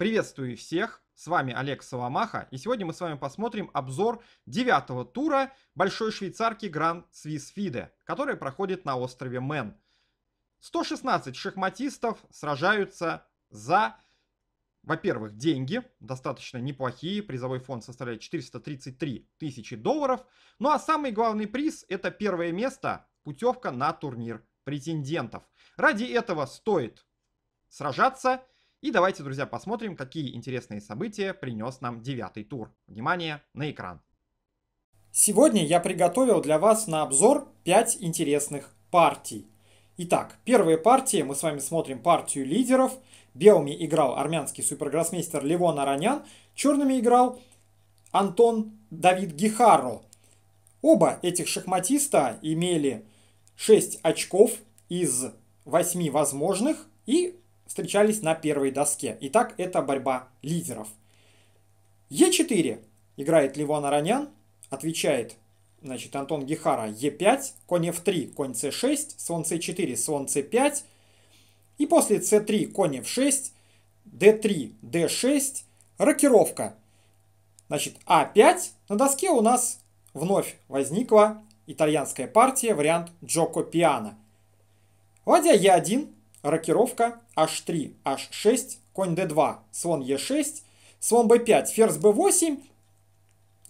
Приветствую всех, с вами Олег Соломаха, и сегодня мы с вами посмотрим обзор девятого тура Большой Швейцарки Гран Свис Фиде, которая проходит на острове Мэн. 116 шахматистов сражаются за, во-первых, деньги, достаточно неплохие, призовой фонд составляет 433 тысячи долларов, ну а самый главный приз это первое место, путевка на турнир претендентов. Ради этого стоит сражаться и давайте, друзья, посмотрим, какие интересные события принес нам девятый тур. Внимание на экран. Сегодня я приготовил для вас на обзор 5 интересных партий. Итак, первая партия мы с вами смотрим партию лидеров. Белыми играл армянский супергроссмейстер Левон Аронян, черными играл Антон Давид Гихаро. Оба этих шахматиста имели 6 очков из 8 возможных и встречались на первой доске. Итак, это борьба лидеров. Е4 играет Ливон Аранян, отвечает значит, Антон Гехара Е5, конь F3, конь c6, слон c4, слон c5. И после c3, конь f6, d3, d6, рокировка. Значит, а5 на доске у нас вновь возникла итальянская партия, вариант Джоко Пиано. Ладья Е1 Рокировка h3, h6, конь d2, слон e6, слон b5, ферзь b8.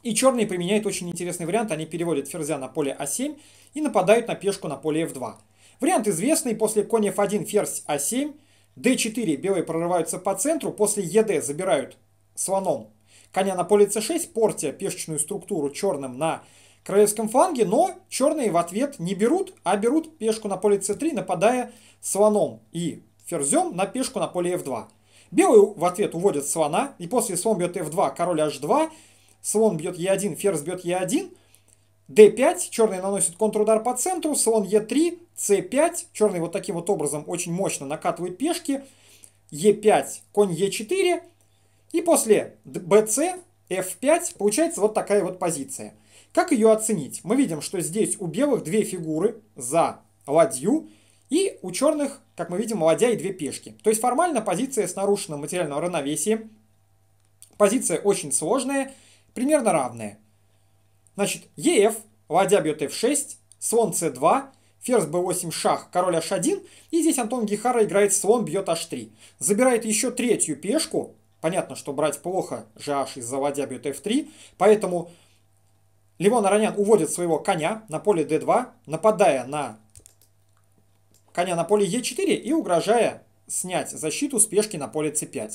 И черные применяют очень интересный вариант. Они переводят ферзя на поле a7 а и нападают на пешку на поле f2. Вариант известный. После конь f1, ферзь a7, а d4 белые прорываются по центру. После ед забирают слоном коня на поле c6, портя пешечную структуру черным на королевском фланге, но черные в ответ не берут, а берут пешку на поле c3, нападая слоном и ферзем на пешку на поле f2. Белые в ответ уводят слона, и после слон бьет f2, король h2, слон бьет e1, ферзь бьет e1, d5, черные наносят контрудар по центру, слон e3, c5, черные вот таким вот образом очень мощно накатывают пешки, e5, конь e4, и после bc, f5, получается вот такая вот позиция. Как ее оценить? Мы видим, что здесь у белых две фигуры за ладью, и у черных, как мы видим, ладья и две пешки. То есть формально позиция с нарушенным материальным равновесием. Позиция очень сложная, примерно равная. Значит, ЕФ, ладья бьет F6, слон c2, ферзь b8 шах, король h1, и здесь Антон Гихара играет слон, бьет h3. Забирает еще третью пешку, понятно, что брать плохо, gh из-за ладья бьет f3, поэтому Левон Аранян уводит своего коня на поле d2, нападая на коня на поле e4 и угрожая снять защиту пешки на поле c5.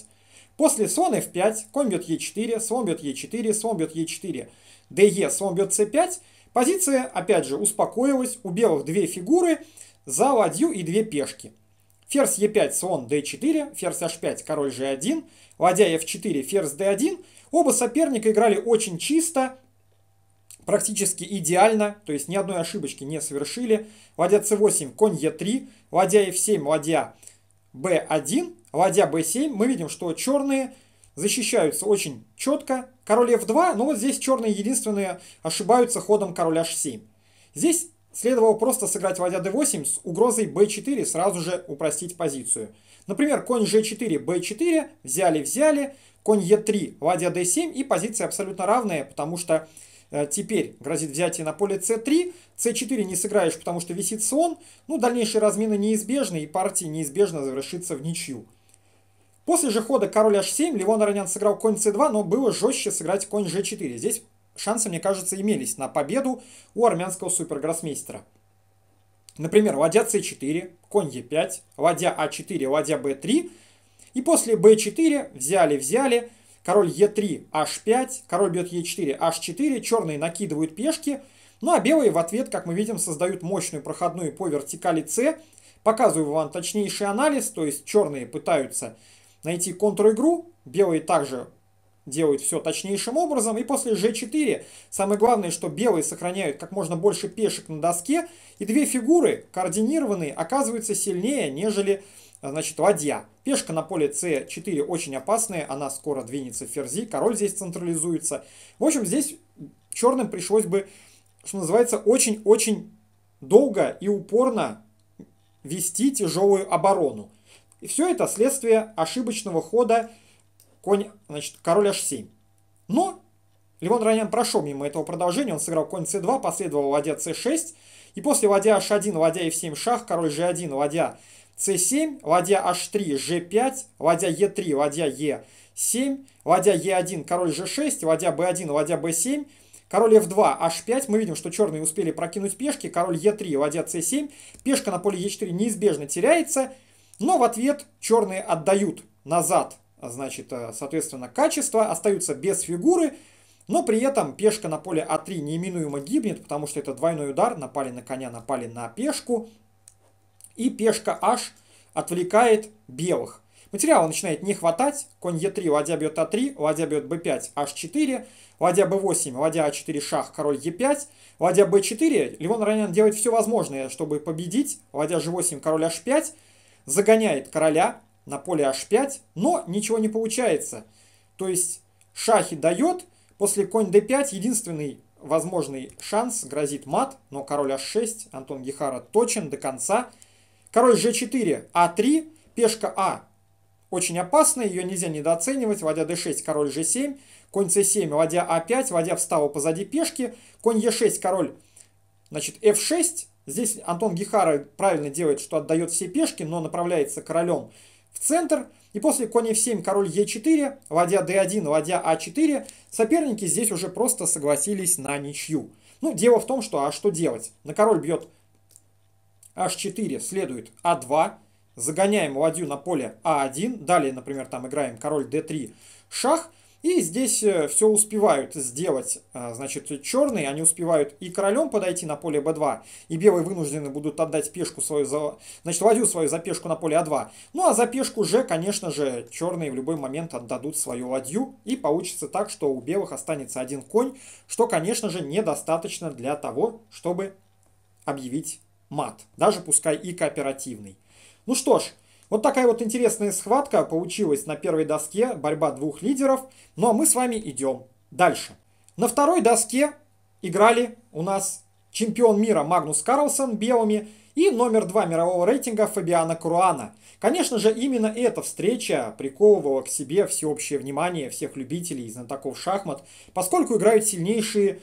После слон f5, конь бьет e4, слон бьет e4, слон бьет e4, de, слон бьет c5. Позиция, опять же, успокоилась. У белых две фигуры, за ладью и две пешки. Ферзь e5, слон d4, ферзь h5, король g1, ладья f4, ферзь d1. Оба соперника играли очень чисто, практически идеально, то есть ни одной ошибочки не совершили. Ладья c8, конь e3, ладья f7, ладья b1, ладья b7. Мы видим, что черные защищаются очень четко. Король f2, но ну вот здесь черные единственные ошибаются ходом короля h7. Здесь следовало просто сыграть ладья d8 с угрозой b4, сразу же упростить позицию. Например, конь g4, b4, взяли-взяли, конь e3, ладья d7 и позиция абсолютно равная, потому что Э, теперь грозит взятие на поле c3. c4 не сыграешь, потому что висит слон. Ну, дальнейшие размины неизбежны, и партия неизбежно завершится в ничью. После же хода король h7 Левон Аронян сыграл конь c2, но было жестче сыграть конь g4. Здесь шансы, мне кажется, имелись на победу у армянского супергроссмейстера. Например, ладья c4, конь e5, ладья a4, а ладья b3. И после b4 взяли-взяли, король Е3, H5, король бьет Е4, H4, черные накидывают пешки, ну а белые в ответ, как мы видим, создают мощную проходную по вертикали С. Показываю вам точнейший анализ, то есть черные пытаются найти контр-игру, белые также делают все точнейшим образом. И после g4 самое главное, что белые сохраняют как можно больше пешек на доске, и две фигуры координированные оказываются сильнее, нежели а, значит, ладья. Пешка на поле c4 очень опасная, она скоро двинется в ферзи, король здесь централизуется. В общем, здесь черным пришлось бы, что называется, очень-очень долго и упорно вести тяжелую оборону. И все это следствие ошибочного хода конь, значит, король h7. Но Левон Ранин прошел мимо этого продолжения, он сыграл конь c2, последовал ладья c6, и после ладья h1, ладья f7, шах, король g1, ладья c7, ладья h3, g5, ладья e3, ладья e7, ладья e1, король g6, ладья b1, ладья b7, король f2, h5. Мы видим, что черные успели прокинуть пешки, король e3, ладья c7. Пешка на поле e4 неизбежно теряется, но в ответ черные отдают назад, а, значит, э, соответственно, качество, остаются без фигуры, но при этом пешка на поле А3 неименуемо гибнет, потому что это двойной удар, напали на коня, напали на пешку, и пешка h отвлекает белых. Материала начинает не хватать. Конь e 3 ладья бьет А3, ладья бьет Б5, H4, ладья b 8 ладья a а 4 шах, король e 5 ладья b 4 Левон Ранен делает все возможное, чтобы победить. Ладья g 8 король H5, загоняет короля на поле H5, но ничего не получается. То есть шахи дает, после конь D5 единственный возможный шанс грозит мат, но король H6, Антон Гехара точен до конца – Король g4, а3, пешка а. Очень опасно, ее нельзя недооценивать. Вадя d6, король g7, конь c7, вадя a а 5 вадя встал позади пешки, конь e6, король значит, f6. Здесь Антон Гихара правильно делает, что отдает все пешки, но направляется королем в центр. И после конь f7, король e4, вадя d1, вадя a а 4 соперники здесь уже просто согласились на ничью. Ну, дело в том, что а что делать? На король бьет h4 следует a2, а загоняем ладью на поле a1, а далее, например, там играем король d3, шах, и здесь э, все успевают сделать, э, значит, черные, они успевают и королем подойти на поле b2, и белые вынуждены будут отдать пешку свою за, значит, ладью свою за пешку на поле a2. А ну а за пешку же, конечно же, черные в любой момент отдадут свою ладью, и получится так, что у белых останется один конь, что, конечно же, недостаточно для того, чтобы объявить мат, даже пускай и кооперативный. Ну что ж, вот такая вот интересная схватка получилась на первой доске, борьба двух лидеров, ну а мы с вами идем дальше. На второй доске играли у нас чемпион мира Магнус Карлсон белыми и номер два мирового рейтинга Фабиана Круана. Конечно же, именно эта встреча приковывала к себе всеобщее внимание всех любителей и знатоков шахмат, поскольку играют сильнейшие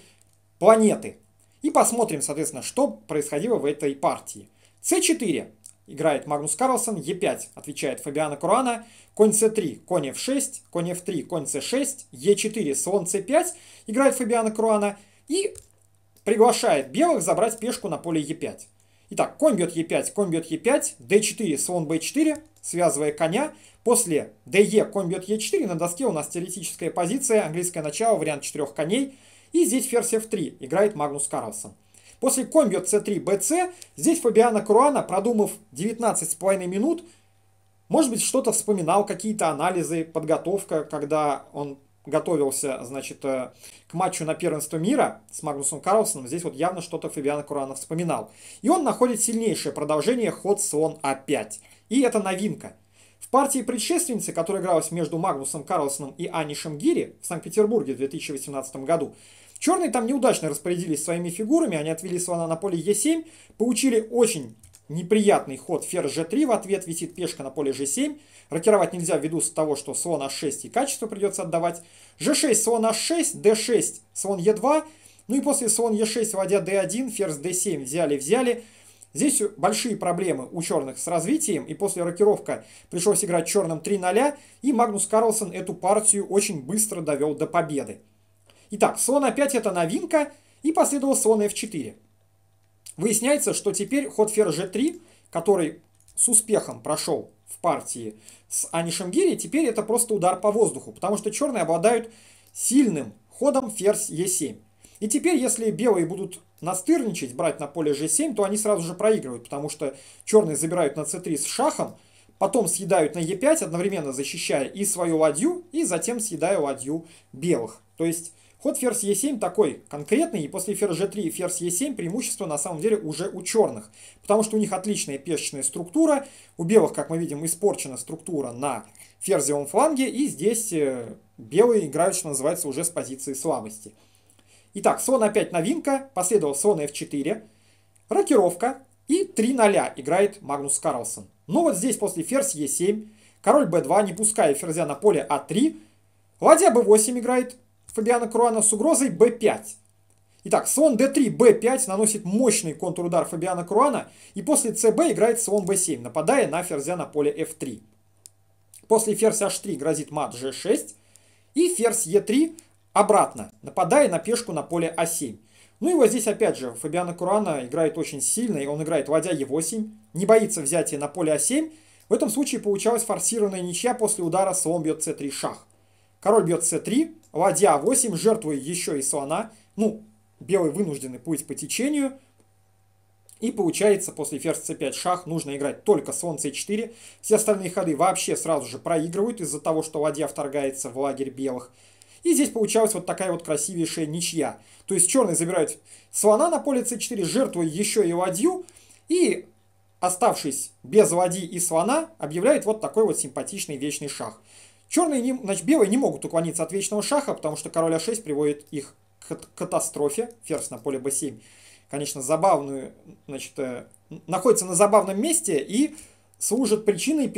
планеты – и посмотрим, соответственно, что происходило в этой партии. c4 играет Магнус Карлсон, e5 отвечает Фабиана Курана, конь c3, конь f6, конь f3, конь c6, e4, слон c5 играет Фабиана Куруана и приглашает белых забрать пешку на поле e5. Итак, конь бьет e5, конь бьет e5, d4, слон b4, связывая коня. После de, конь бьет e4, на доске у нас теоретическая позиция, английское начало, вариант четырех коней – и здесь ферзь f3 играет Магнус Карлсон. После комбио c3, bc, здесь Фабиана Круана, продумав 19,5 минут, может быть, что-то вспоминал, какие-то анализы, подготовка, когда он готовился, значит, э, к матчу на первенство мира с Магнусом Карлсоном, здесь вот явно что-то Фабиан Куранов вспоминал. И он находит сильнейшее продолжение ход слон А5. И это новинка. В партии предшественницы, которая игралась между Магнусом Карлсоном и Анишем Гири в Санкт-Петербурге в 2018 году, Черные там неудачно распорядились своими фигурами, они отвели слона на поле Е7, получили очень неприятный ход ферзь G3, в ответ висит пешка на поле G7, рокировать нельзя ввиду того, что слон H6 и качество придется отдавать, G6, слон H6, D6, слон E2, ну и после слон e 6 вводя D1, ферзь D7 взяли-взяли, Здесь большие проблемы у черных с развитием, и после рокировка пришлось играть черным 3-0, и Магнус Карлсон эту партию очень быстро довел до победы. Итак, слон а5 это новинка, и последовал слон f4. Выясняется, что теперь ход ферзь g3, который с успехом прошел в партии с Анишемгири, теперь это просто удар по воздуху, потому что черные обладают сильным ходом ферзь e7. И теперь, если белые будут настырничать, брать на поле g7, то они сразу же проигрывают, потому что черные забирают на c3 с шахом, потом съедают на e5, одновременно защищая и свою ладью, и затем съедая ладью белых. То есть Ход ферзь e7 такой конкретный, и после ферзь g3 и ферзь e7 преимущество на самом деле уже у черных, потому что у них отличная пешечная структура, у белых, как мы видим, испорчена структура на ферзевом фланге, и здесь э, белые играют, что называется, уже с позиции слабости. Итак, слон опять новинка, последовал слон f4, рокировка, и 3 0 играет Магнус Карлсон. Но вот здесь после ферзь e7, король b2, не пуская ферзя на поле а3, ладья b8 играет, Фабиана Круана с угрозой b5. Итак, слон d3, b5 наносит мощный контрудар Фабиана Круана, и после cb играет слон b7, нападая на ферзя на поле f3. После ферзь h3 грозит мат g6, и ферзь e3 обратно, нападая на пешку на поле a а 7 Ну и вот здесь опять же Фабиана Курана играет очень сильно, и он играет ладья e8, не боится взятия на поле a а 7 В этом случае получалась форсированная ничья после удара слон бьет c3 шах. Король бьет c3, ладья 8, жертвуя еще и слона. Ну, белый вынуждены плыть по течению. И получается, после ферзь c5 шах нужно играть только слон c4. Все остальные ходы вообще сразу же проигрывают из-за того, что ладья вторгается в лагерь белых. И здесь получалась вот такая вот красивейшая ничья. То есть черные забирают слона на поле c4, жертвуя еще и ладью. И оставшись без ладьи и слона, объявляет вот такой вот симпатичный вечный шах. Черные, не, значит, белые не могут уклониться от вечного шаха, потому что король А6 приводит их к катастрофе. Ферзь на поле b7. Конечно, забавную, значит, э, находится на забавном месте и служит причиной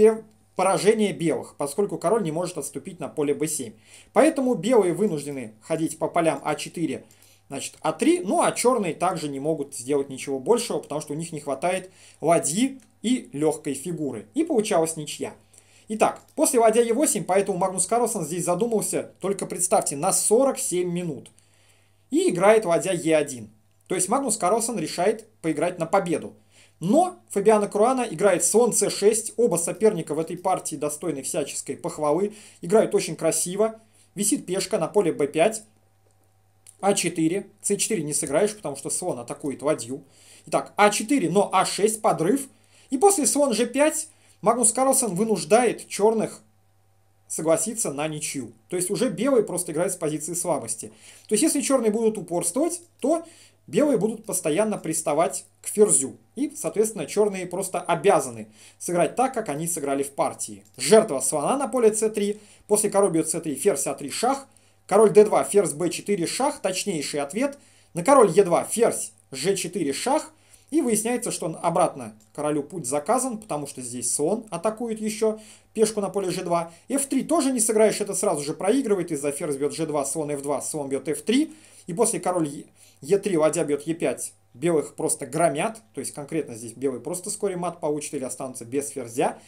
поражения белых, поскольку король не может отступить на поле b7. Поэтому белые вынуждены ходить по полям а4, значит, а3, ну а черные также не могут сделать ничего большего, потому что у них не хватает ладьи и легкой фигуры. И получалась ничья. Итак, после ладья Е8, поэтому Магнус Карлсон здесь задумался, только представьте, на 47 минут. И играет ладья Е1. То есть Магнус Карлсон решает поиграть на победу. Но Фабиана Круана играет слон c6. Оба соперника в этой партии достойны всяческой похвалы. Играют очень красиво. Висит пешка на поле b5. а4. c4 не сыграешь, потому что слон атакует ладью. Итак, а4, но а6 подрыв. И после слон g5 Магнус Карлсон вынуждает черных согласиться на ничью. То есть уже белые просто играют с позиции слабости. То есть если черные будут упорствовать, то белые будут постоянно приставать к ферзю. И, соответственно, черные просто обязаны сыграть так, как они сыграли в партии. Жертва слона на поле c3, после король бьет c3, ферзь a а 3 шах, король d2, ферзь b4, шах, точнейший ответ, на король e2, ферзь g4, шах, и выясняется, что он обратно королю путь заказан, потому что здесь слон атакует еще пешку на поле g2. f3 тоже не сыграешь, это сразу же проигрывает, из-за ферзь бьет g2, слон f2, слон бьет f3. И после король e3, ладья бьет e5, белых просто громят. То есть конкретно здесь белый просто вскоре мат получит или останутся без ферзя.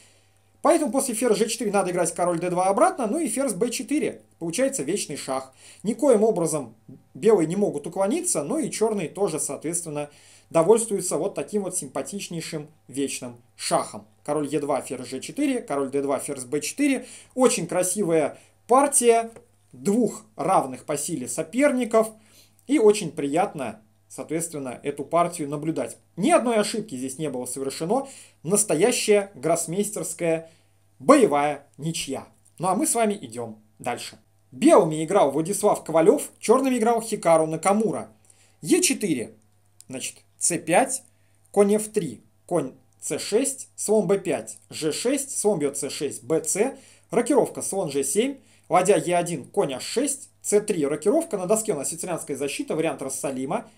Поэтому после ферзь g4 надо играть король d2 обратно, ну и ферзь b4. Получается вечный шах. Никоим образом белые не могут уклониться, ну и черные тоже, соответственно, довольствуется вот таким вот симпатичнейшим вечным шахом. Король Е2, ферзь G4, король D2, ферзь B4. Очень красивая партия двух равных по силе соперников. И очень приятно, соответственно, эту партию наблюдать. Ни одной ошибки здесь не было совершено. Настоящая гроссмейстерская боевая ничья. Ну а мы с вами идем дальше. Белыми играл Владислав Ковалев, черными играл Хикару Накамура. Е4. Значит, c5, конь f3, конь c6, слон b5, g6, слон бьет c6, bc, рокировка слон g7, ладья e1, конь h6, c3, рокировка, на доске у нас сицилианская защита, вариант Рассалима,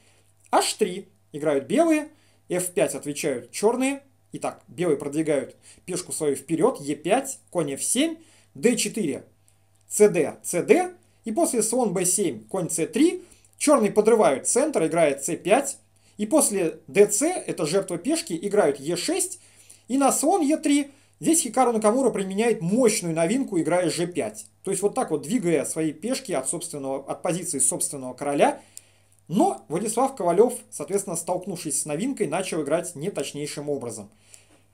h3, играют белые, f5 отвечают черные, итак, белые продвигают пешку свою вперед, e5, конь f7, d4, cd, cd, и после слон b7, конь c3, черные подрывают центр, играет c5, и после ДЦ, это жертва пешки, играют Е6. И на слон Е3 здесь Хикару Накамура применяет мощную новинку, играя G5. То есть вот так вот, двигая свои пешки от, собственного, от позиции собственного короля. Но Владислав Ковалев, соответственно, столкнувшись с новинкой, начал играть не точнейшим образом.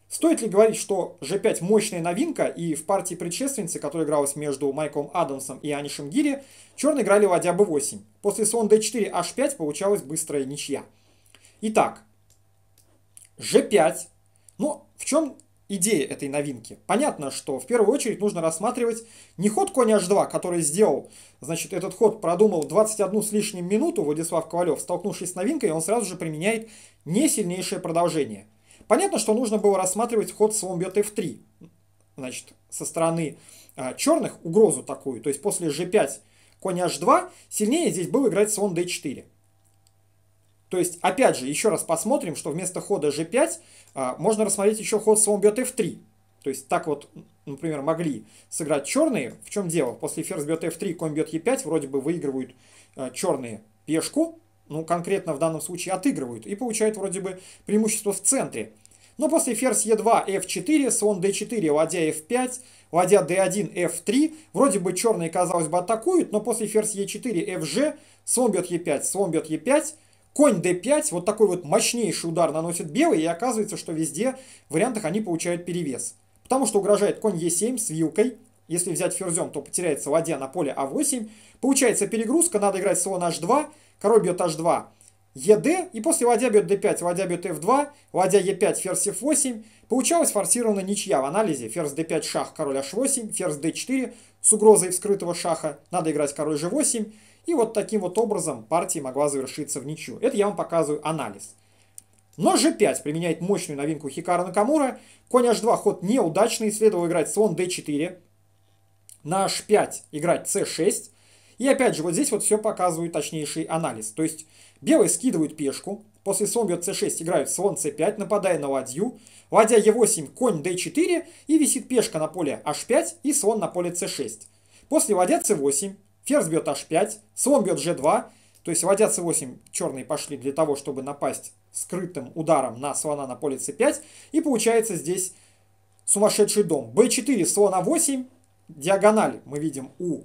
Стоит ли говорить, что G5 мощная новинка, и в партии предшественницы, которая игралась между Майком Адамсом и Анишем Гири, черные играли ладья b8. После слон d4, h5 получалась быстрая ничья. Итак, G5. Ну, в чем идея этой новинки? Понятно, что в первую очередь нужно рассматривать не ход коня h2, который сделал, значит, этот ход продумал 21 с лишним минуту Владислав Ковалев, столкнувшись с новинкой, он сразу же применяет не сильнейшее продолжение. Понятно, что нужно было рассматривать ход слон бьет f3, значит, со стороны а, черных угрозу такую, то есть после g5 конь h2 сильнее здесь был играть слон d4. То есть, опять же, еще раз посмотрим, что вместо хода g5 а, можно рассмотреть еще ход слон бьет f3. То есть так вот, например, могли сыграть черные. В чем дело? После ферзь бьет f3, конь бьет e5, вроде бы выигрывают а, черные пешку. Ну, конкретно в данном случае отыгрывают. И получают вроде бы преимущество в центре. Но после ферзь e2, f4, слон d4, ладья f5, ладья d1, f3. Вроде бы черные, казалось бы, атакуют, но после ферзь e4, fg, слон бьет e5, слон бьет e5 конь d5, вот такой вот мощнейший удар наносит белый, и оказывается, что везде в вариантах они получают перевес. Потому что угрожает конь e7 с вилкой, если взять ферзем, то потеряется ладья на поле а8. Получается перегрузка, надо играть слон h2, король бьет h2, ед, и после ладья бьет d5, ладья бьет f2, ладья e5, ферзь f8. Получалась форсированная ничья в анализе. Ферзь d5, шах, король h8, ферзь d4 с угрозой вскрытого шаха. Надо играть король g8. И вот таким вот образом партия могла завершиться в ничью. Это я вам показываю анализ. Но g5 применяет мощную новинку Хикара Накамура. Конь h2 ход неудачный, следовало играть слон d4. На h5 играть c6. И опять же, вот здесь вот все показывает точнейший анализ. То есть белые скидывают пешку, после слон бьет c6 играют слон c5, нападая на ладью. Ладья e8, конь d4 и висит пешка на поле h5 и слон на поле c6. После ладья c8 Ферзь бьет h5, слон бьет g2, то есть ладья c8 черные пошли для того, чтобы напасть скрытым ударом на слона на поле c5. И получается здесь сумасшедший дом. b4, слон a8, диагональ мы видим у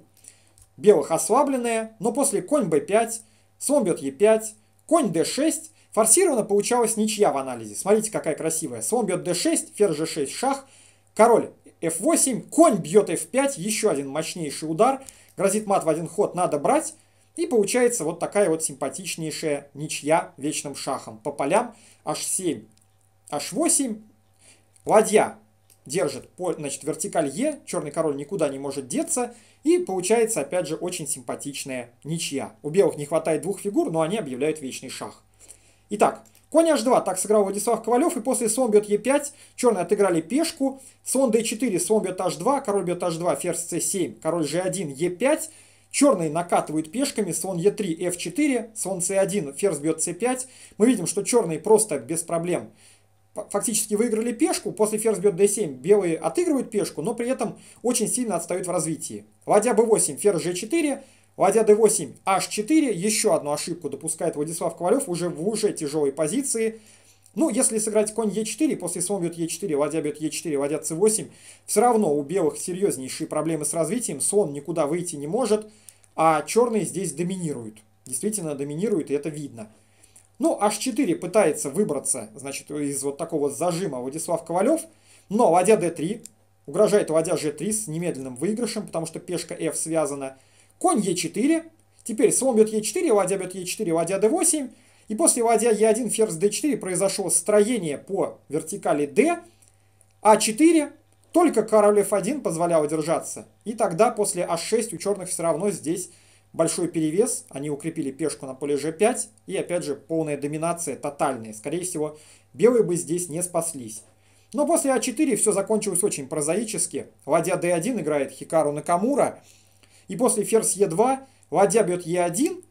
белых ослабленная, но после конь b5, слон бьет e5, конь d6, форсированно получалась ничья в анализе. Смотрите, какая красивая. Слон бьет d6, ферзь g6, шах, король f8, конь бьет f5, еще один мощнейший удар. Грозит мат в один ход, надо брать. И получается вот такая вот симпатичнейшая ничья вечным шахом. По полям h7, h8. Ладья держит значит, вертикаль Е, черный король никуда не может деться. И получается, опять же, очень симпатичная ничья. У белых не хватает двух фигур, но они объявляют вечный шах. Итак, Конь h2, так сыграл Владислав Ковалев, и после слон бьет e5, черные отыграли пешку, слон d4, слон бьет h2, король бьет h2, ферзь c7, король g1, e5, черные накатывают пешками, слон e3, f4, слон c1, ферзь бьет c5. Мы видим, что черные просто без проблем фактически выиграли пешку, после ферзь бьет d7, белые отыгрывают пешку, но при этом очень сильно отстают в развитии. Ладья b8, ферзь g4, Ладья d8, h4, еще одну ошибку допускает Владислав Ковалев уже в уже тяжелой позиции. Ну, если сыграть конь e4, после слон бьет e4, ладья бьет e4, ладья c8, все равно у белых серьезнейшие проблемы с развитием, слон никуда выйти не может, а черные здесь доминируют. Действительно доминируют, и это видно. Ну, h4 пытается выбраться, значит, из вот такого зажима Владислав Ковалев, но ладья d3 угрожает ладья g3 с немедленным выигрышем, потому что пешка f связана конь Е4, теперь слон бьет Е4, ладья бьет Е4, ладья d 8 и после ладья Е1, ферзь d 4 произошло строение по вертикали d А4, только король F1 позволял держаться, и тогда после А6 у черных все равно здесь большой перевес, они укрепили пешку на поле g5, и опять же полная доминация тотальная. Скорее всего, белые бы здесь не спаслись. Но после а4 все закончилось очень прозаически. Ладья d1 играет Хикару Накамура, и после ферзь Е2, ладья бьет Е1,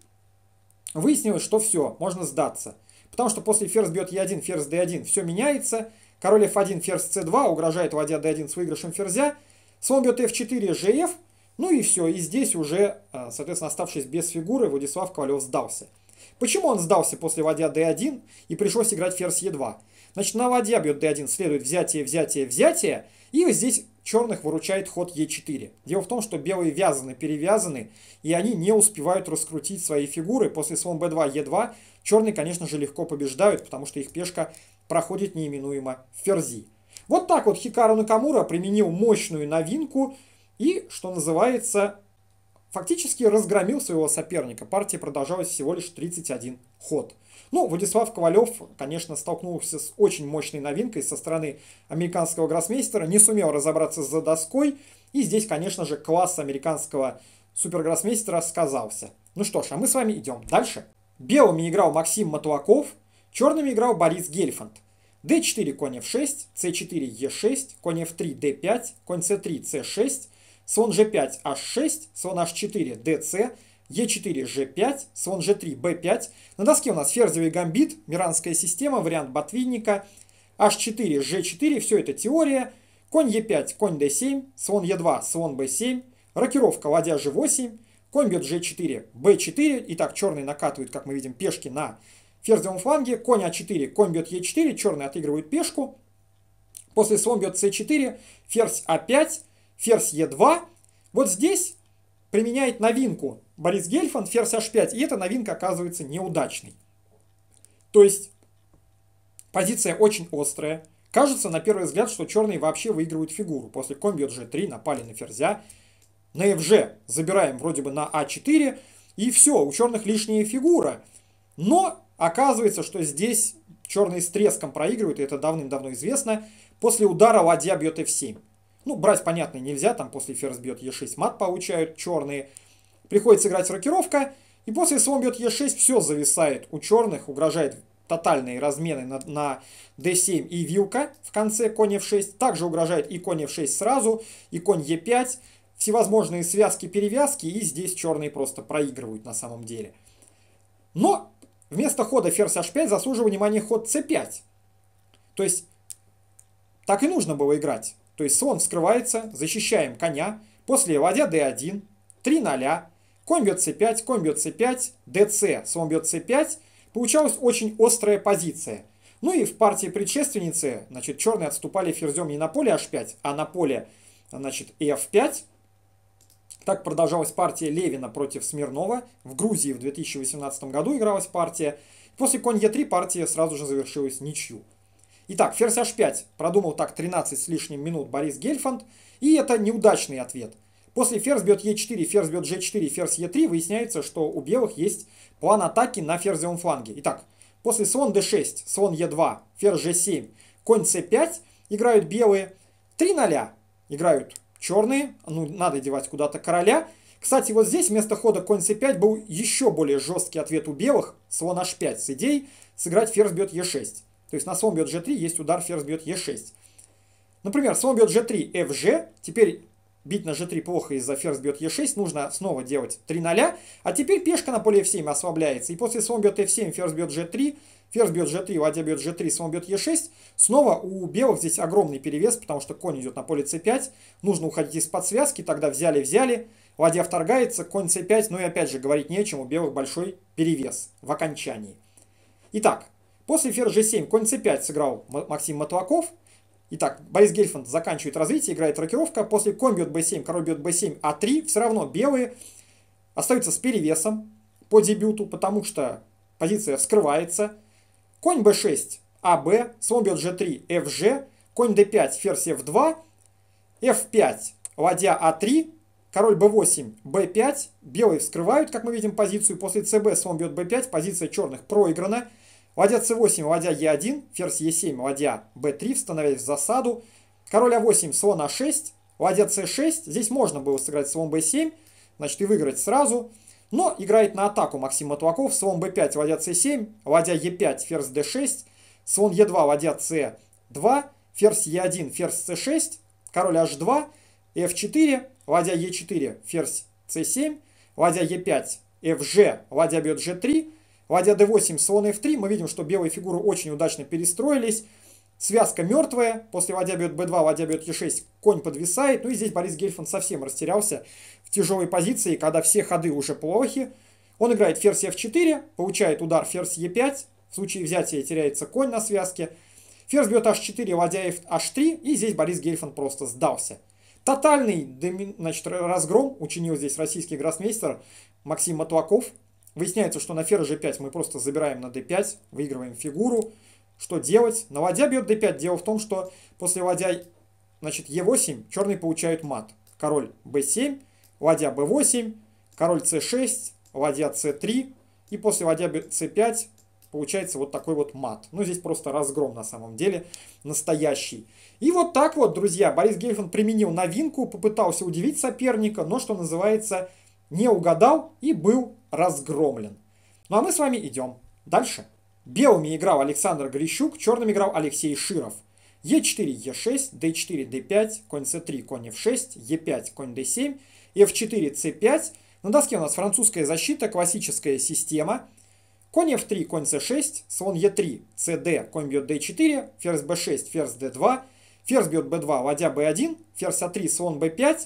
выяснилось, что все, можно сдаться. Потому что после ферзь бьет Е1, ферзь d1, все меняется. Король f1, ферзь c2, угрожает ладья d1 с выигрышем ферзя. Слон бьет f4, gf. Ну и все, и здесь уже, э, соответственно, оставшись без фигуры, Владислав Ковалев сдался. Почему он сдался после ладья d1 и пришлось играть ферзь e2? Значит, на ладья бьет d1 следует взятие, взятие, взятие. И вот здесь черных выручает ход Е4. Дело в том, что белые вязаны, перевязаны, и они не успевают раскрутить свои фигуры. После слон b2, е 2 черные, конечно же, легко побеждают, потому что их пешка проходит неименуемо в ферзи. Вот так вот Хикару Накамура применил мощную новинку и, что называется, фактически разгромил своего соперника. Партия продолжалась всего лишь 31 ход. Ну, Владислав Ковалев, конечно, столкнулся с очень мощной новинкой со стороны американского гроссмейстера, не сумел разобраться за доской, и здесь, конечно же, класс американского супергроссмейстера сказался. Ну что ж, а мы с вами идем дальше. Белыми играл Максим Матулаков, черными играл Борис Гельфанд. d4, конь f6, c4, e6, конь f3, d5, конь c3, c6, слон g5, h6, слон h4, dc, Е4, Ж5, слон Ж3, Б5. На доске у нас ферзевый гамбит, миранская система, вариант ботвинника. H4, ж 4 все это теория. Конь Е5, конь Д7, слон Е2, слон Б7. Рокировка ладья ж 8 конь бьет ж 4 б 4 Итак, так черные накатывают, как мы видим, пешки на ферзевом фланге. Конь А4, конь бьет Е4, черные отыгрывают пешку. После слон бьет с 4 ферзь а 5 ферзь е 2 Вот здесь применяет новинку Борис Гельфанд, ферзь h5, и эта новинка оказывается неудачной. То есть позиция очень острая. Кажется на первый взгляд, что черные вообще выигрывают фигуру. После конь бьет g3, напали на ферзя. На fg забираем вроде бы на a4. А и все, у черных лишняя фигура. Но оказывается, что здесь черные с треском проигрывают, и это давным-давно известно. После удара ладья бьет f7. Ну, брать, понятно, нельзя, там после ферзь бьет e6 мат получают черные. Приходится играть рокировка, и после слон бьет Е6, все зависает у черных, угрожает тотальные размены на, на d7 и вилка в конце конь f6. Также угрожает и конь f6 сразу, и конь e5. Всевозможные связки, перевязки, и здесь черные просто проигрывают на самом деле. Но вместо хода ферзь h5 заслуживает внимания ход c5. То есть так и нужно было играть. То есть слон вскрывается, защищаем коня, после ладья d1, 3 0 Конь бьет c5, конь бьет c5, dc, слон бьет c5. Получалась очень острая позиция. Ну и в партии предшественницы, значит, черные отступали ферзем не на поле h5, а на поле, значит, f5. Так продолжалась партия Левина против Смирнова. В Грузии в 2018 году игралась партия. После конь e 3 партия сразу же завершилась ничью. Итак, ферзь h5 продумал так 13 с лишним минут Борис Гельфанд. И это неудачный ответ – После ферзь бьет Е4, ферзь бьет G4, ферзь Е3, выясняется, что у белых есть план атаки на ферзевом фланге. Итак, после слон d6, слон е 2 ферзь g7, конь c5 играют белые. Три ноля играют черные. Ну, надо девать куда-то короля. Кстати, вот здесь вместо хода конь c5 был еще более жесткий ответ у белых. Слон h5 с идеей сыграть ферзь бьет е 6 То есть на слон бьет g3 есть удар ферзь бьет е 6 Например, слон бьет g3, fg. Теперь бить на g3 плохо из-за ферзь бьет e6, нужно снова делать 3 0. А теперь пешка на поле f7 ослабляется. И после слон бьет f7, ферзь бьет g3, ферзь бьет g3, ладья бьет g3, слон бьет e6. Снова у белых здесь огромный перевес, потому что конь идет на поле c5. Нужно уходить из-под связки, тогда взяли-взяли. Ладья вторгается, конь c5, ну и опять же говорить не о чем, у белых большой перевес в окончании. Итак, после ферзь g7 конь c5 сыграл Максим Матлаков. Итак, Борис Гельфанд заканчивает развитие, играет рокировка. После конь бьет b7, король бьет b7, а3. Все равно белые остаются с перевесом по дебюту, потому что позиция вскрывается. Конь b6, АБ, слон бьет g3, fg, конь d5, ферзь f2, f5, ладья а3, король b8, b5, белые вскрывают, как мы видим, позицию, после cb слон бьет b5, позиция черных проиграна, Ладья c8, ладья e1, ферзь e7, ладья b3, становясь в засаду. Король а8, слон a 6 ладья c6. Здесь можно было сыграть слон b7, значит и выиграть сразу. Но играет на атаку Максим Матлаков. Слон b5, ладья c7, ладья e5, ферзь d6, слон e2, ладья c2, ферзь e1, ферзь c6, король h2, f4, ладья e4, ферзь c7, ладья e5, fg, ладья бьет g3, Ладья d8, слон f3. Мы видим, что белые фигуры очень удачно перестроились. Связка мертвая. После ладья бьет b2, ладья бьет e6, конь подвисает. Ну и здесь Борис Гельфанд совсем растерялся в тяжелой позиции, когда все ходы уже плохи. Он играет ферзь f4, получает удар ферзь e5. В случае взятия теряется конь на связке. Ферзь бьет h4, ладья h3. И здесь Борис Гельфанд просто сдался. Тотальный значит, разгром учинил здесь российский гроссмейстер Максим Матлаков. Выясняется, что на ферзь g5 мы просто забираем на d5, выигрываем фигуру. Что делать? На ладья бьет d5. Дело в том, что после ладья значит, e8 черные получают мат. Король b7, ладья b8, король c6, ладья c3. И после ладья c5 получается вот такой вот мат. Ну, здесь просто разгром на самом деле настоящий. И вот так вот, друзья, Борис Гельфанд применил новинку, попытался удивить соперника, но, что называется, не угадал и был разгромлен. Ну а мы с вами идем дальше. Белыми играл Александр Грищук, черным играл Алексей Широв. Е4, Е6, Д4, Д5, конь С3, конь Ф6, Е5, конь Д7, Ф4, С5. На доске у нас французская защита, классическая система. Конь F3, конь C6, слон E3, CD, конь бьет D4, ферзь B6, ферзь D2, ферзь бьет B2, ладья B1, ферзь A3, а слон B5,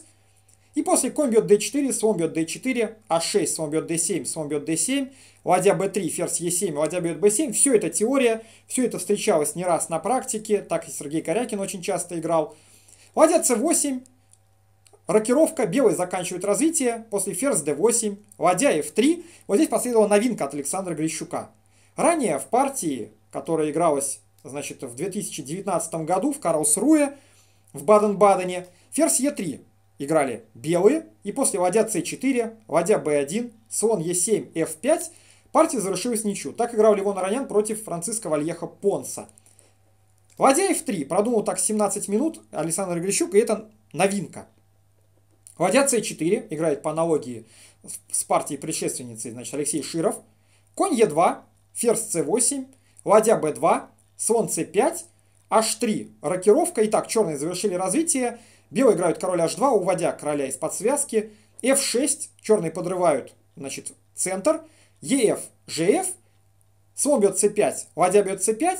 и после конь бьет d4, слон бьет d4, а6, слон бьет d7, слон бьет d7, ладья b3, ферзь e7, ладья бьет b7. Все это теория, все это встречалось не раз на практике, так и Сергей Корякин очень часто играл. Ладья c8, рокировка, белый заканчивает развитие, после ферзь d8, ладья f3. Вот здесь последовала новинка от Александра Грищука. Ранее в партии, которая игралась значит, в 2019 году в Карлсруе, в Баден-Бадене, ферзь e3 играли белые, и после ладья c4, ладья b1, слон e7, f5 партия завершилась ничью. Так играл Левон Аронян против Франциска Вальеха Понса. Ладья f3 продумал так 17 минут Александр Грищук, и это новинка. Ладья c4 играет по аналогии с партией предшественницы, значит, Алексей Широв. Конь e2, ферзь c8, ладья b2, слон c5, h3, рокировка. Итак, черные завершили развитие. Белые играют король h2, уводя короля из-под связки. f6, черные подрывают, значит, центр. ef, gf, слон бьет c5, ладья бьет c5.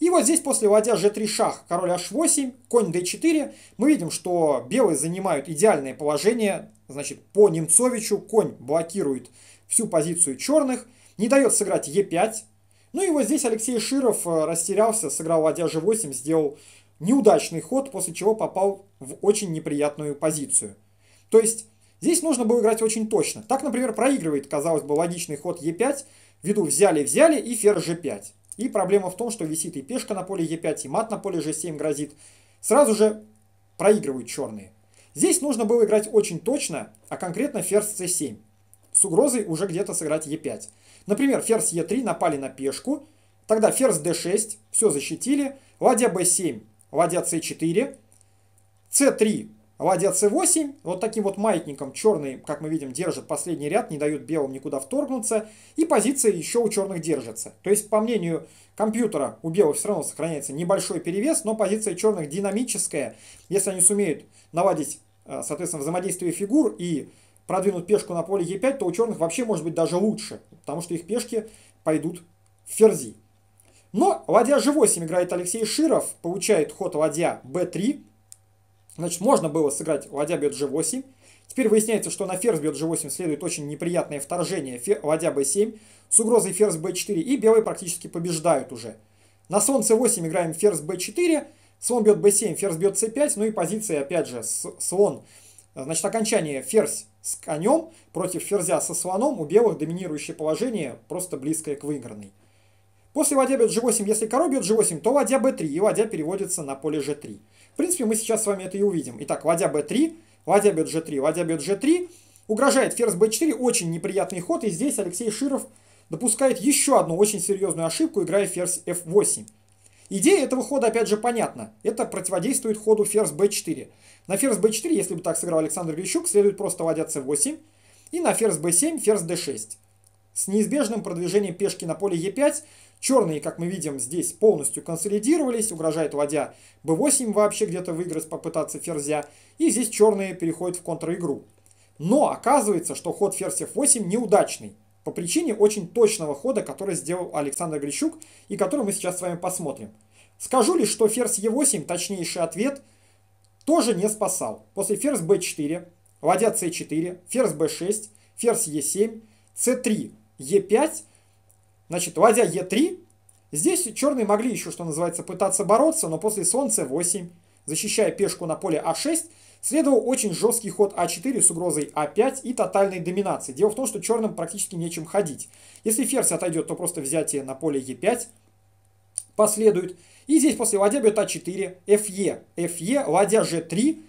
И вот здесь после ладья g3 шах, король h8, конь d4, мы видим, что белые занимают идеальное положение, значит, по Немцовичу конь блокирует всю позицию черных, не дает сыграть e5. Ну и вот здесь Алексей Широв э, растерялся, сыграл ладья g8, сделал неудачный ход, после чего попал в очень неприятную позицию. То есть здесь нужно было играть очень точно. Так, например, проигрывает, казалось бы, логичный ход Е5, ввиду взяли-взяли и ферзь ж 5 И проблема в том, что висит и пешка на поле Е5, и мат на поле ж 7 грозит. Сразу же проигрывают черные. Здесь нужно было играть очень точно, а конкретно ферзь c7. С угрозой уже где-то сыграть e5. Например, ферзь e3 напали на пешку, тогда ферзь d6, все защитили, ладья b7 ладья c4, c3, ладья c8. Вот таким вот маятником черные, как мы видим, держат последний ряд, не дают белым никуда вторгнуться. И позиция еще у черных держится. То есть, по мнению компьютера, у белых все равно сохраняется небольшой перевес, но позиция черных динамическая. Если они сумеют наладить, э, соответственно, взаимодействие фигур и продвинуть пешку на поле Е5, то у черных вообще может быть даже лучше, потому что их пешки пойдут в ферзи. Но ладья g8 играет Алексей Широв, получает ход ладья b3. Значит, можно было сыграть ладья бьет g8. Теперь выясняется, что на ферзь бьет g8 следует очень неприятное вторжение фер, ладья b7 с угрозой ферзь b4, и белые практически побеждают уже. На солнце 8 играем ферзь b4, слон бьет b7, ферзь бьет c5, ну и позиция опять же с слон. Значит, окончание ферзь с конем против ферзя со слоном у белых доминирующее положение просто близкое к выигранной. После ладья бьет g8, если король бьет g8, то ладья b3, и ладья переводится на поле g3. В принципе, мы сейчас с вами это и увидим. Итак, ладья b3, ладья бьет g3, ладья бьет g3. Угрожает ферзь b4, очень неприятный ход, и здесь Алексей Широв допускает еще одну очень серьезную ошибку, играя ферзь f8. Идея этого хода, опять же, понятна. Это противодействует ходу ферзь b4. На ферзь b4, если бы так сыграл Александр Грищук, следует просто ладья c8. И на ферзь b7, ферзь d6. С неизбежным продвижением пешки на поле e5 Черные, как мы видим, здесь полностью консолидировались, угрожает ладья b8 вообще где-то выиграть, попытаться ферзя. И здесь черные переходят в контр-игру. Но оказывается, что ход ферзь f8 неудачный. По причине очень точного хода, который сделал Александр Грищук и который мы сейчас с вами посмотрим. Скажу лишь, что ферзь e8, точнейший ответ, тоже не спасал. После ферзь b4, ладья c4, ферзь b6, ферзь e7, c3, e5 Значит, ладья Е3. Здесь черные могли еще, что называется, пытаться бороться, но после слон С8, защищая пешку на поле А6, следовал очень жесткий ход А4 с угрозой А5 и тотальной доминации. Дело в том, что черным практически нечем ходить. Если ферзь отойдет, то просто взятие на поле Е5 последует. И здесь после ладья бьет А4, ФЕ, ФЕ, ладья Ж3.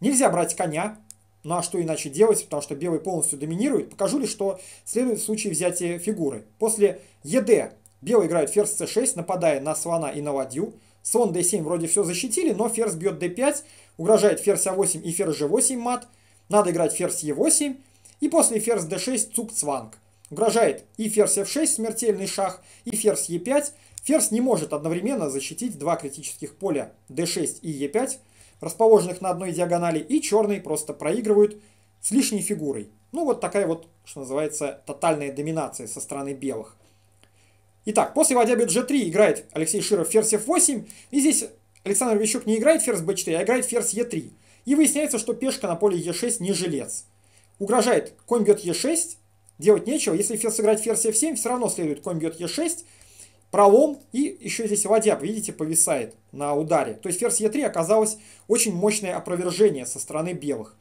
Нельзя брать коня, ну а что иначе делать, потому что белый полностью доминирует. Покажу ли, что следует в случае взятия фигуры. После ЕД белый играет ферзь c6, нападая на слона и на ладью. Слон d7 вроде все защитили, но ферзь бьет d5, угрожает ферзь a8 а и ферзь g8 мат. Надо играть ферзь e8. И после ферзь d6 цук цванг. Угрожает и ферзь f6, смертельный шах, и ферзь e5. Ферзь не может одновременно защитить два критических поля d6 и e5 расположенных на одной диагонали, и черные просто проигрывают с лишней фигурой. Ну, вот такая вот, что называется, тотальная доминация со стороны белых. Итак, после ладья g 3 играет Алексей Широв ферзь F8, и здесь Александр Вещук не играет ферзь b4, а играет ферзь e3. И выясняется, что пешка на поле e6 не жилец. Угрожает, конь бьет e6, делать нечего. Если ферзь сыграть ферзь f7, все равно следует конь бьет e6, пролом и еще здесь ладья, видите, повисает на ударе. То есть ферзь Е3 оказалось очень мощное опровержение со стороны белых.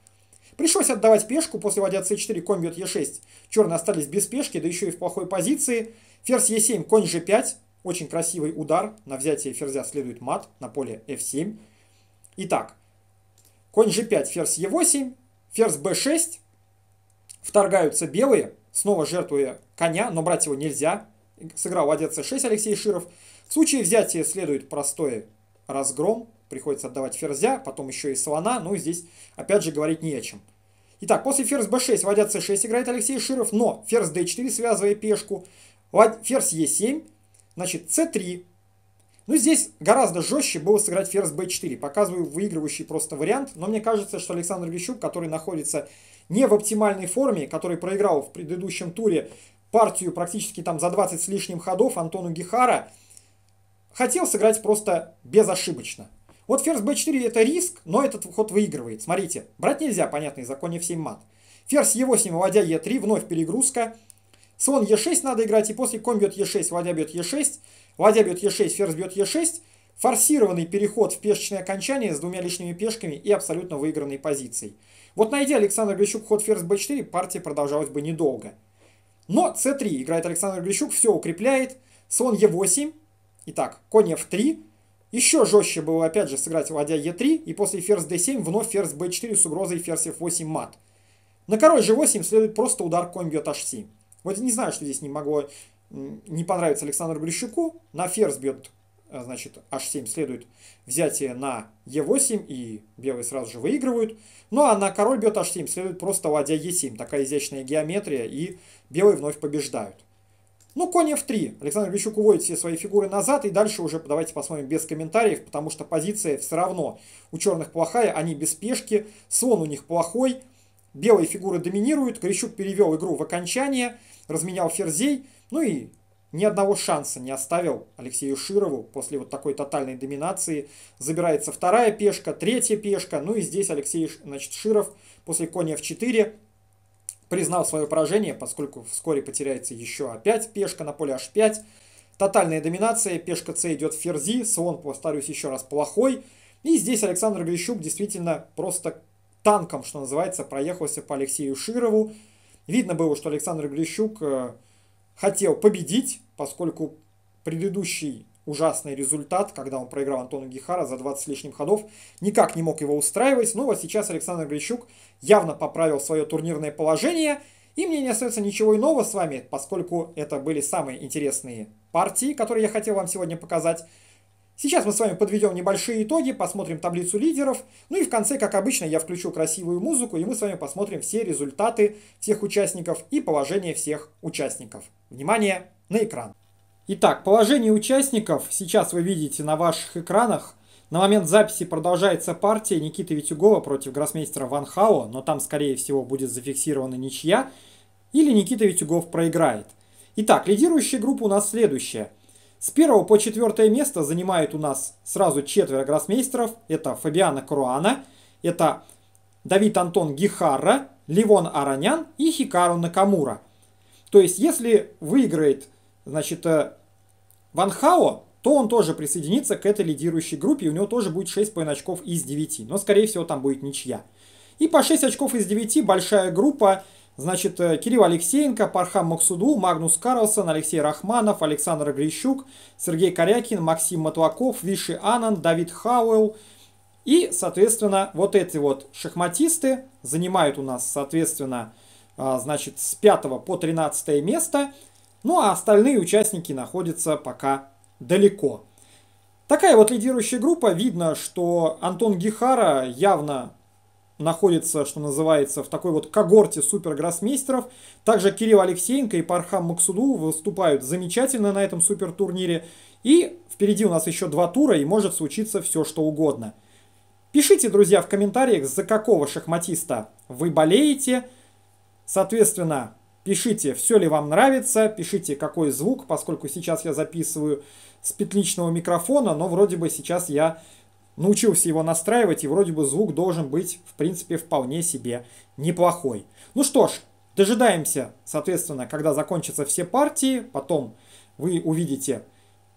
Пришлось отдавать пешку, после ладья c4 конь бьет e6. Черные остались без пешки, да еще и в плохой позиции. Ферзь e7, конь g5, очень красивый удар. На взятие ферзя следует мат на поле f7. Итак, конь g5, ферзь e8, ферзь b6. Вторгаются белые, снова жертвуя коня, но брать его нельзя сыграл ладья c6 Алексей Широв. В случае взятия следует простой разгром, приходится отдавать ферзя, потом еще и слона, ну здесь опять же говорить не о чем. Итак, после ферзь b6 ладья c6 играет Алексей Широв, но ферзь d4 связывая пешку, ферзь e7, значит c3. Ну здесь гораздо жестче было сыграть ферзь b4, показываю выигрывающий просто вариант, но мне кажется, что Александр Грищук, который находится не в оптимальной форме, который проиграл в предыдущем туре партию практически там за 20 с лишним ходов Антону Гихара, хотел сыграть просто безошибочно. Вот ферзь b4 это риск, но этот ход выигрывает. Смотрите, брать нельзя, понятно, из законе в 7 мат. Ферзь e8, вводя e3, вновь перегрузка. Слон e6 надо играть, и после конь бьет e6, владя бьет e6, владя бьет e6, ферзь бьет e6. Форсированный переход в пешечное окончание с двумя лишними пешками и абсолютно выигранной позицией. Вот найдя Александр Грищук ход ферзь b4, партия продолжалась бы недолго. Но c3 играет Александр Грищук, все укрепляет. Слон e8. Итак, конь f3. Еще жестче было опять же сыграть ладья e3. И после ферзь d7 вновь ферзь b4 с угрозой ферзь f8 мат. На король g8 следует просто удар конь бьет h7. Вот не знаю, что здесь не могло не понравится Александру Грищуку. На ферзь бьет а, значит, h7 следует взятие на e8, и белые сразу же выигрывают. Ну а на король бьет h7 следует просто ладья e7. Такая изящная геометрия, и белые вновь побеждают. Ну, конь f3. Александр Грищук уводит все свои фигуры назад, и дальше уже давайте посмотрим без комментариев, потому что позиция все равно у черных плохая, они без пешки, слон у них плохой, белые фигуры доминируют, Грищук перевел игру в окончание, разменял ферзей, ну и ни одного шанса не оставил Алексею Широву после вот такой тотальной доминации. Забирается вторая пешка, третья пешка. Ну и здесь Алексей значит, Широв после коня в 4 признал свое поражение, поскольку вскоре потеряется еще опять пешка на поле h5. Тотальная доминация, пешка c идет в ферзи, слон, повторюсь еще раз, плохой. И здесь Александр Грищук действительно просто танком, что называется, проехался по Алексею Широву. Видно было, что Александр Грищук э, хотел победить, поскольку предыдущий ужасный результат, когда он проиграл Антону Гихара за 20 с лишним ходов, никак не мог его устраивать. Но ну, вот сейчас Александр Грищук явно поправил свое турнирное положение. И мне не остается ничего иного с вами, поскольку это были самые интересные партии, которые я хотел вам сегодня показать. Сейчас мы с вами подведем небольшие итоги, посмотрим таблицу лидеров, ну и в конце, как обычно, я включу красивую музыку, и мы с вами посмотрим все результаты всех участников и положение всех участников. Внимание на экран! Итак, положение участников сейчас вы видите на ваших экранах. На момент записи продолжается партия Никиты Витюгова против гроссмейстера Ван Хао, но там, скорее всего, будет зафиксирована ничья, или Никита Витюгов проиграет. Итак, лидирующая группа у нас следующая – с первого по четвертое место занимают у нас сразу четверо гроссмейстеров. Это Фабиана Круана, это Давид Антон Гихарра, Ливон Аронян и Хикару Накамура. То есть, если выиграет, значит, э, Ван Хао, то он тоже присоединится к этой лидирующей группе, и у него тоже будет 6 поин очков из 9. Но, скорее всего, там будет ничья. И по 6 очков из 9 большая группа Значит, э, Кирилл Алексеенко, Пархам Максуду, Магнус Карлсон, Алексей Рахманов, Александр Грищук, Сергей Корякин, Максим Матлаков, Виши Анан, Давид Хауэлл. И, соответственно, вот эти вот шахматисты занимают у нас, соответственно, а, значит, с 5 по 13 место. Ну, а остальные участники находятся пока далеко. Такая вот лидирующая группа. Видно, что Антон Гихара явно находится, что называется, в такой вот когорте супергроссмейстеров. Также Кирилл Алексеенко и Пархам Максуду выступают замечательно на этом супертурнире. И впереди у нас еще два тура, и может случиться все, что угодно. Пишите, друзья, в комментариях, за какого шахматиста вы болеете. Соответственно, пишите, все ли вам нравится, пишите, какой звук, поскольку сейчас я записываю с петличного микрофона, но вроде бы сейчас я научился его настраивать, и вроде бы звук должен быть, в принципе, вполне себе неплохой. Ну что ж, дожидаемся, соответственно, когда закончатся все партии, потом вы увидите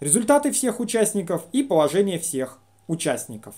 результаты всех участников и положение всех участников.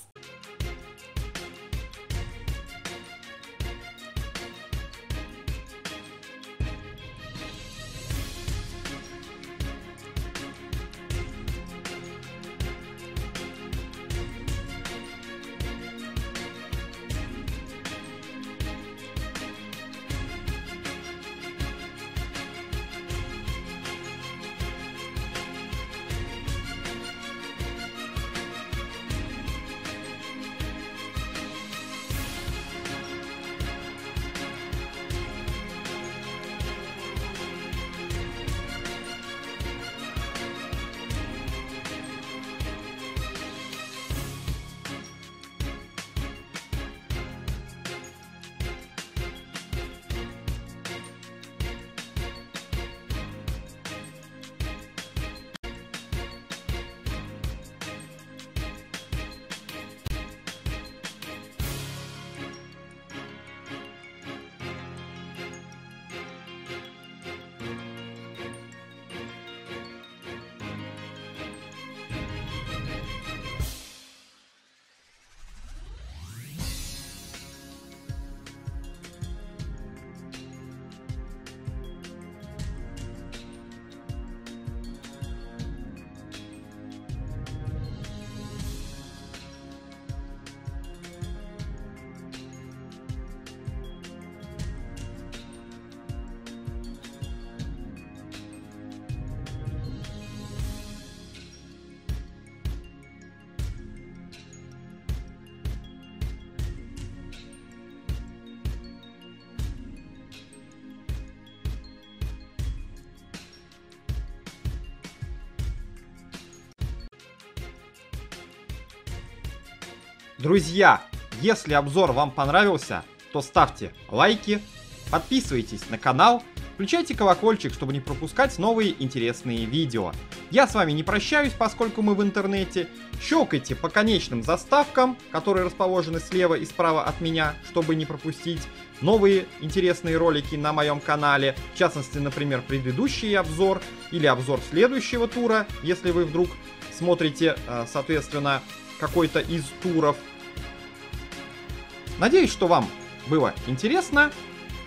Друзья, если обзор вам понравился, то ставьте лайки, подписывайтесь на канал, включайте колокольчик, чтобы не пропускать новые интересные видео. Я с вами не прощаюсь, поскольку мы в интернете. Щелкайте по конечным заставкам, которые расположены слева и справа от меня, чтобы не пропустить новые интересные ролики на моем канале. В частности, например, предыдущий обзор или обзор следующего тура, если вы вдруг смотрите, э, соответственно, какой-то из туров. Надеюсь, что вам было интересно.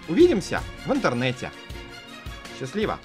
Увидимся в интернете. Счастливо!